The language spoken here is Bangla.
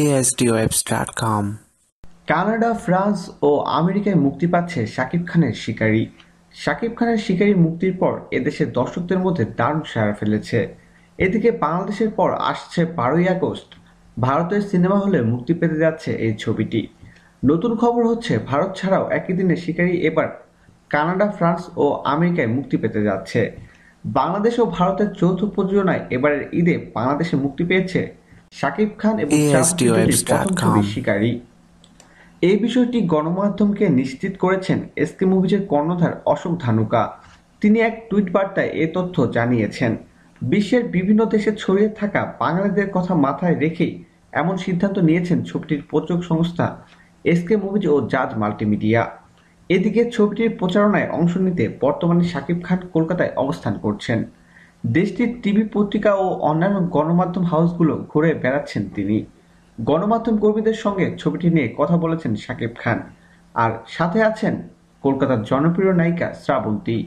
asdoapps.com কানাডা ফ্রান্স ও আমেরিকায় মুক্তি পাচ্ছে শাকিব খানের শিকারী শাকিব খানের শিকারী মুক্তির পর এদেশের দর্শকদের মধ্যে দারুণ সাড়া ফেলেছে এদিকে বাংলাদেশের পর আসছে বারোই আগস্ট ভারতের সিনেমা হলে মুক্তি পেতে যাচ্ছে এই ছবিটি নতুন খবর হচ্ছে ভারত ছাড়াও একই দিনে শিকারী এবার কানাডা ফ্রান্স ও আমেরিকায় মুক্তি পেতে যাচ্ছে বাংলাদেশ ও ভারতের যৌথ প্রযোজনায় এবারের ঈদে বাংলাদেশে মুক্তি পেয়েছে শাকিব খান এবং শিকারী এই বিষয়টি গণমাধ্যমকে নিশ্চিত করেছেন এসকে মুভিজের কর্ণধার অশোক ধানুকা তিনি এক টুইট বার্তায় এ তথ্য জানিয়েছেন বিশ্বের বিভিন্ন দেশে ছড়িয়ে থাকা বাঙালিদের কথা মাথায় রেখেই এমন সিদ্ধান্ত নিয়েছেন ছবিটির প্রচক সংস্থা এসকে মুভিজ ও জাজ মাল্টিমিডিয়া এদিকে ছবিটির প্রচারণায় অংশ নিতে বর্তমানে শাকিব খান কলকাতায় অবস্থান করছেন দেশটির টিভি পত্রিকা ও অন্যান্য গণমাধ্যম হাউসগুলো ঘুরে বেড়াচ্ছেন তিনি গণমাধ্যম কর্মীদের সঙ্গে ছবিটি নিয়ে কথা বলেছেন সাকিব খান আর সাথে আছেন কলকাতার জনপ্রিয় নায়িকা শ্রাবন্তী